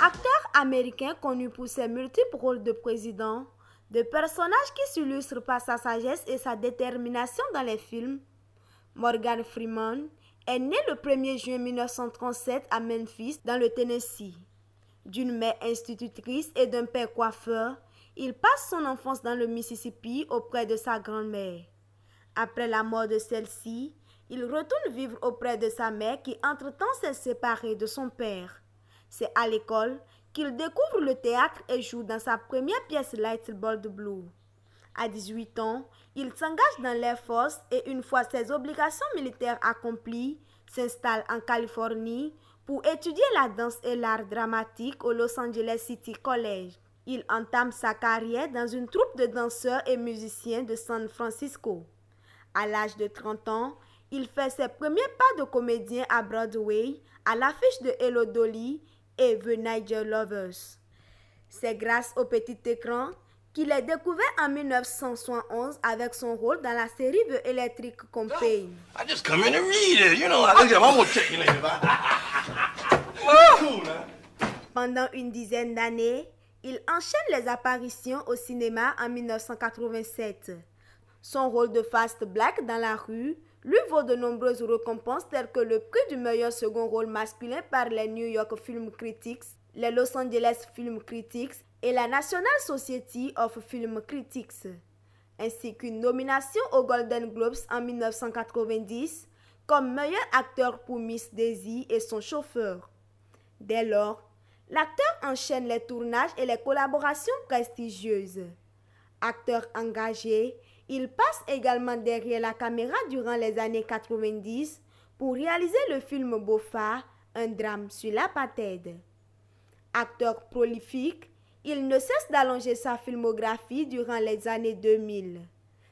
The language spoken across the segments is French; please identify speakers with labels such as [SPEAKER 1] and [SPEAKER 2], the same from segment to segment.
[SPEAKER 1] Acteur américain connu pour ses multiples rôles de président, de personnages qui s'illustrent par sa sagesse et sa détermination dans les films. Morgan Freeman est né le 1er juin 1937 à Memphis, dans le Tennessee. D'une mère institutrice et d'un père coiffeur, il passe son enfance dans le Mississippi auprès de sa grand-mère. Après la mort de celle-ci, il retourne vivre auprès de sa mère qui entre-temps s'est séparée de son père. C'est à l'école qu'il découvre le théâtre et joue dans sa première pièce Light Bold Blue. À 18 ans, il s'engage dans l'Air Force et une fois ses obligations militaires accomplies, s'installe en Californie pour étudier la danse et l'art dramatique au Los Angeles City College. Il entame sa carrière dans une troupe de danseurs et musiciens de San Francisco. À l'âge de 30 ans, il fait ses premiers pas de comédien à Broadway, à l'affiche de Hello Dolly et The Niger Lovers. C'est grâce au petit écran qu'il est découvert en 1971 avec son rôle dans la série The Electric Company. Pendant une dizaine d'années, il enchaîne les apparitions au cinéma en 1987. Son rôle de Fast Black dans la rue lui vaut de nombreuses récompenses telles que le prix du meilleur second rôle masculin par les New York Film Critics, les Los Angeles Film Critics et la National Society of Film Critics, ainsi qu'une nomination aux Golden Globes en 1990 comme meilleur acteur pour Miss Daisy et son chauffeur. Dès lors, L'acteur enchaîne les tournages et les collaborations prestigieuses. Acteur engagé, il passe également derrière la caméra durant les années 90 pour réaliser le film Bofa, un drame sur la patède. Acteur prolifique, il ne cesse d'allonger sa filmographie durant les années 2000.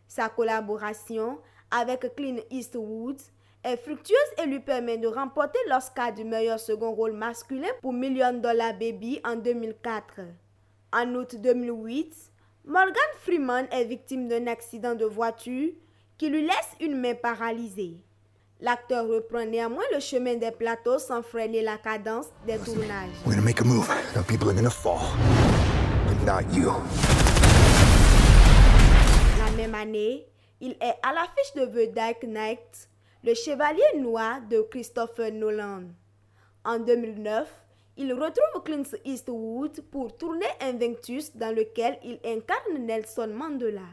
[SPEAKER 1] Sa collaboration avec Clint Eastwood est fructueuse et lui permet de remporter l'Oscar du meilleur second rôle masculin pour Million Dollar Baby en 2004. En août 2008, Morgan Freeman est victime d'un accident de voiture qui lui laisse une main paralysée. L'acteur reprend néanmoins le chemin des plateaux sans freiner la cadence des tournages. La même année, il est à l'affiche de The Dark Knight le Chevalier Noir de Christopher Nolan. En 2009, il retrouve Clint Eastwood pour tourner Invictus dans lequel il incarne Nelson Mandela.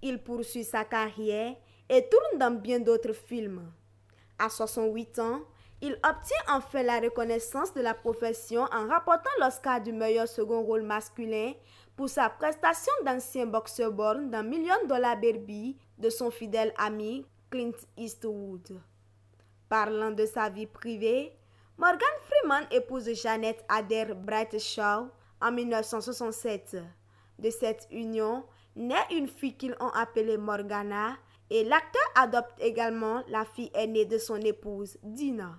[SPEAKER 1] Il poursuit sa carrière et tourne dans bien d'autres films. À 68 ans, il obtient enfin la reconnaissance de la profession en rapportant l'Oscar du meilleur second rôle masculin pour sa prestation d'ancien boxeur born dans Million Dollar berbie de son fidèle ami Eastwood. Parlant de sa vie privée, Morgan Freeman épouse Janet Adair Brightshaw en 1967. De cette union naît une fille qu'ils ont appelée Morgana et l'acteur adopte également la fille aînée de son épouse, Dina.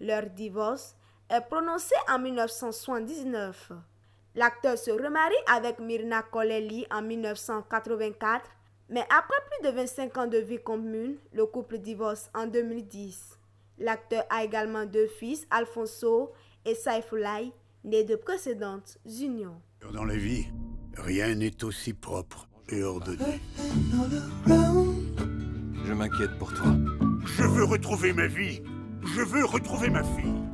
[SPEAKER 1] Leur divorce est prononcé en 1979. L'acteur se remarie avec Myrna Colelli en 1984 mais après plus de 25 ans de vie commune, le couple divorce en 2010. L'acteur a également deux fils, Alfonso et Saifulai, nés de précédentes unions. Dans la vie, rien n'est aussi propre et ordonné. Je m'inquiète pour toi. Je veux retrouver ma vie. Je veux retrouver ma fille.